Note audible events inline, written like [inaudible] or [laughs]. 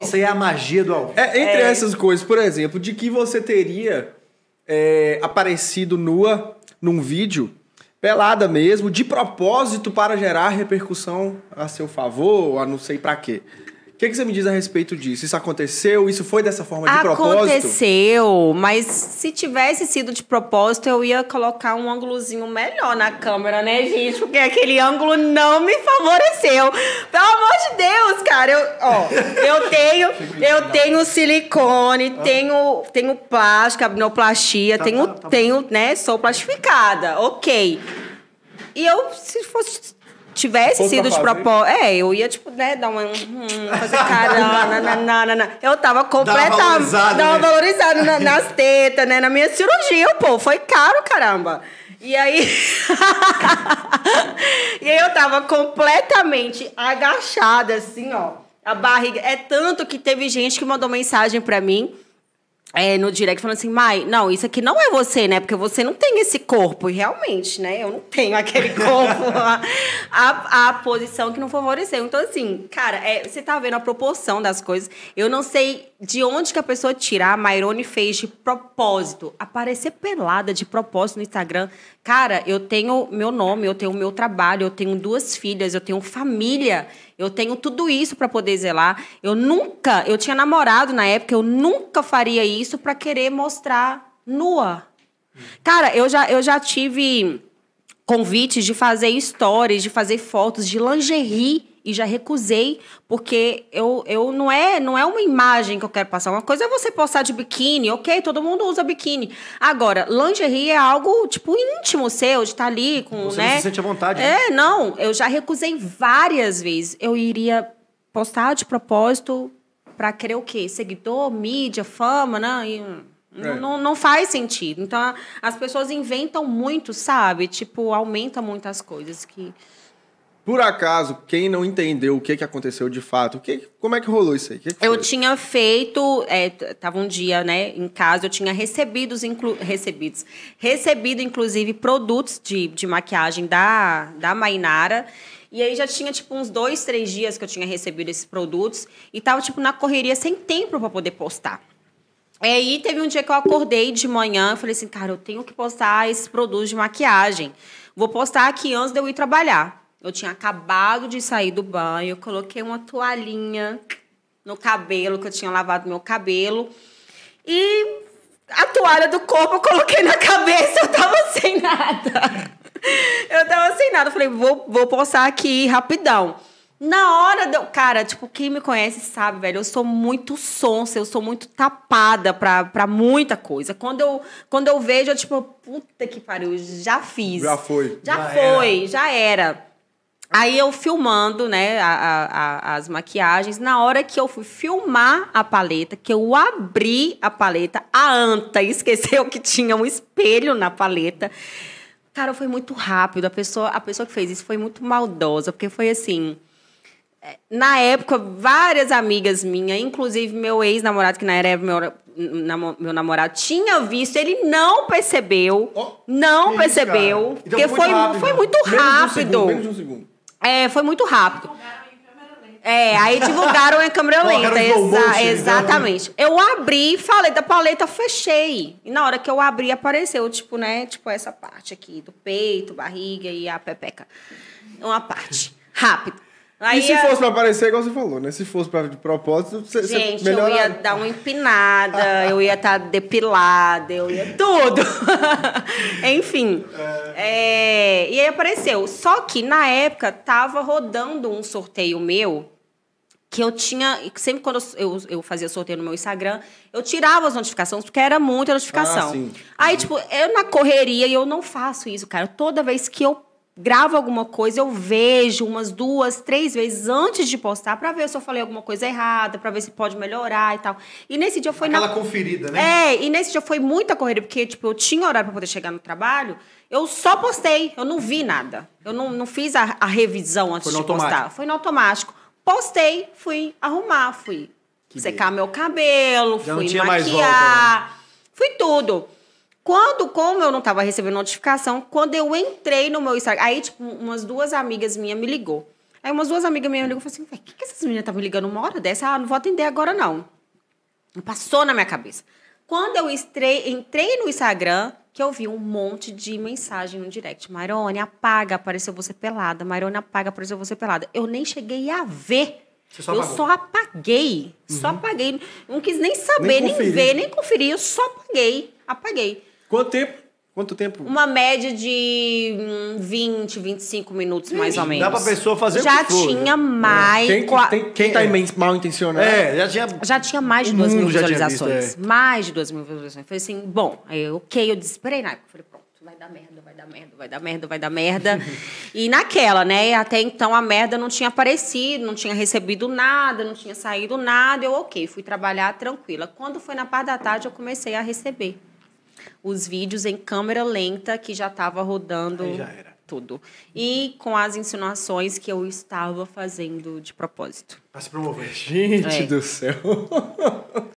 Isso aí é a magia do ao É, entre é. essas coisas, por exemplo, de que você teria é, aparecido nua num vídeo, pelada mesmo, de propósito para gerar repercussão a seu favor, a não sei para quê que, que você me diz a respeito disso? Isso aconteceu? Isso foi dessa forma de aconteceu, propósito? Aconteceu, mas se tivesse sido de propósito, eu ia colocar um ângulozinho melhor na câmera, né, gente? Porque aquele ângulo não me favoreceu. Pelo amor de Deus, cara, eu, ó, eu tenho, [laughs] eu tenho silicone, ah. tenho, tenho plástico, abnoplastia, tá, tenho, tá, tá tenho, né, sou plastificada, ok. E eu, se fosse tivesse sido de propósito. É, eu ia, tipo, né, dar uma. Hum, fazer caramba, [laughs] nananana. Eu tava completamente. Dava valorizado, né? valorizado na, [laughs] nas tetas, né? Na minha cirurgia, pô. Foi caro, caramba. E aí. [laughs] e aí eu tava completamente agachada, assim, ó. A barriga. É tanto que teve gente que mandou mensagem pra mim é, no direct falando assim, Mai, não, isso aqui não é você, né? Porque você não tem esse corpo. E realmente, né? Eu não tenho aquele [laughs] corpo, a, a, posição que não favoreceu. Então, assim, cara, é, você tá vendo a proporção das coisas. Eu não sei de onde que a pessoa tira. A Mairone fez de propósito. Aparecer pelada de propósito no Instagram. Cara, eu tenho meu nome, eu tenho meu trabalho, eu tenho duas filhas, eu tenho família. Eu tenho tudo isso para poder zelar. Eu nunca, eu tinha namorado na época, eu nunca faria isso para querer mostrar nua. Cara, eu já, eu já tive convites de fazer stories, de fazer fotos de lingerie e já recusei, porque eu, eu não é não é uma imagem que eu quero passar. Uma coisa é você postar de biquíni, ok, todo mundo usa biquíni. Agora, lingerie é algo, tipo, íntimo seu, de estar tá ali com, você né? se sente à vontade. É, né? não, eu já recusei várias vezes. Eu iria postar de propósito para querer o quê? Seguidor, mídia, fama, né? E... Hum, é. Não, não faz sentido. Então, as pessoas inventam muito, sabe? Tipo, aumenta muito as coisas que por acaso, quem não entendeu o que, que aconteceu de fato, o que, como é que rolou isso aí? Que que eu tinha feito, é, tava um dia, né, em casa, eu tinha recebido, inclu, recebidos, recebido inclusive produtos de, de maquiagem da, da Mainara. E aí já tinha, tipo, uns dois, três dias que eu tinha recebido esses produtos e tava, tipo, na correria sem tempo para poder postar. E aí teve um dia que eu acordei de manhã, e falei assim, cara, eu tenho que postar esses produtos de maquiagem. Vou postar aqui antes de eu ir trabalhar. Eu tinha acabado de sair do banho, coloquei uma toalhinha no cabelo, que eu tinha lavado meu cabelo. E a toalha do corpo eu coloquei na cabeça, eu tava [laughs] sem nada. Eu tava sem nada. falei, vou, vou postar aqui rapidão. Na hora do. Cara, tipo, quem me conhece sabe, velho. Eu sou muito sonsa, eu sou muito tapada pra, pra muita coisa. Quando eu, quando eu vejo, eu, tipo, puta que pariu, já fiz. Já foi. Já, já foi, era. já era. Aí eu filmando, né, a, a, as maquiagens. Na hora que eu fui filmar a paleta, que eu abri a paleta, a anta [laughs] esqueceu que tinha um espelho na paleta. Cara, foi muito rápido. A pessoa, a pessoa que fez isso foi muito maldosa, porque foi assim. Eh, na época, várias amigas minhas, inclusive meu ex-namorado, que na era meu, meu namorado, tinha visto, ele não percebeu. Oh, não percebeu. Isso, então, porque foi, foi, muito rápido. Menos um segundo. Menos de um segundo. É, foi muito rápido. É, aí divulgaram em câmera [laughs] lenta. Exa então. exatamente. Eu abri, falei da paleta, fechei. E na hora que eu abri, apareceu, tipo, né? Tipo, essa parte aqui do peito, barriga e a pepeca. Uma parte. Rápido. Aí e se eu... fosse pra aparecer, igual você falou, né? Se fosse pra, de propósito, você Gente, você eu ia dar uma empinada, eu ia estar tá depilada, eu ia tudo. [laughs] Enfim. É... É... E aí apareceu. Só que na época tava rodando um sorteio meu que eu tinha. Sempre quando eu, eu fazia sorteio no meu Instagram, eu tirava as notificações, porque era muita ah, notificação. Ah, aí, uhum. tipo, eu na correria e eu não faço isso, cara. Toda vez que eu gravo alguma coisa, eu vejo umas duas, três vezes antes de postar para ver se eu falei alguma coisa errada, para ver se pode melhorar e tal. E nesse dia foi Aquela na... conferida, né? É, e nesse dia foi muita corrida, porque tipo, eu tinha horário para poder chegar no trabalho, eu só postei, eu não vi nada. Eu não, não fiz a, a revisão antes de automático. postar. Foi no automático. Postei, fui arrumar, fui que secar beleza. meu cabelo, Já fui maquiar, volta, né? fui tudo. Quando, como eu não estava recebendo notificação, quando eu entrei no meu Instagram, aí, tipo, umas duas amigas minhas me ligou. Aí umas duas amigas minhas me ligou e falou assim, o que, que essas meninas estavam ligando uma hora dessa? Ah, não vou atender agora, não. Passou na minha cabeça. Quando eu estrei, entrei no Instagram, que eu vi um monte de mensagem no direct. Marone, apaga, apareceu você pelada. Marone, apaga, apareceu você pelada. Eu nem cheguei a ver. Só eu só apaguei. Uhum. Só apaguei. Não quis nem saber, nem, nem ver, nem conferir. Eu só apaguei. Apaguei. Quanto tempo? Quanto tempo? Uma média de 20, hum, 25 minutos, mais ou menos. Dá pra pessoa fazer Já o que for, tinha né? mais. Quem, tem, quem tá imen- mal intencionado. É, já tinha. Já tinha mais de duas mil visualizações. visto, é. Mais de duas mil visualizações. Foi assim, bom, aí ok, eu desesperei na época. Falei, pronto, vai dar merda, vai dar merda, vai dar merda, vai dar merda. [laughs] e naquela, né? Até então a merda não tinha aparecido, não tinha recebido nada, não tinha saído nada. Eu, ok, fui trabalhar tranquila. Quando foi na parte da tarde, eu comecei a receber os vídeos em câmera lenta que já estava rodando já era. tudo. E com as insinuações que eu estava fazendo de propósito. Para se promover. Gente É. do céu. [laughs]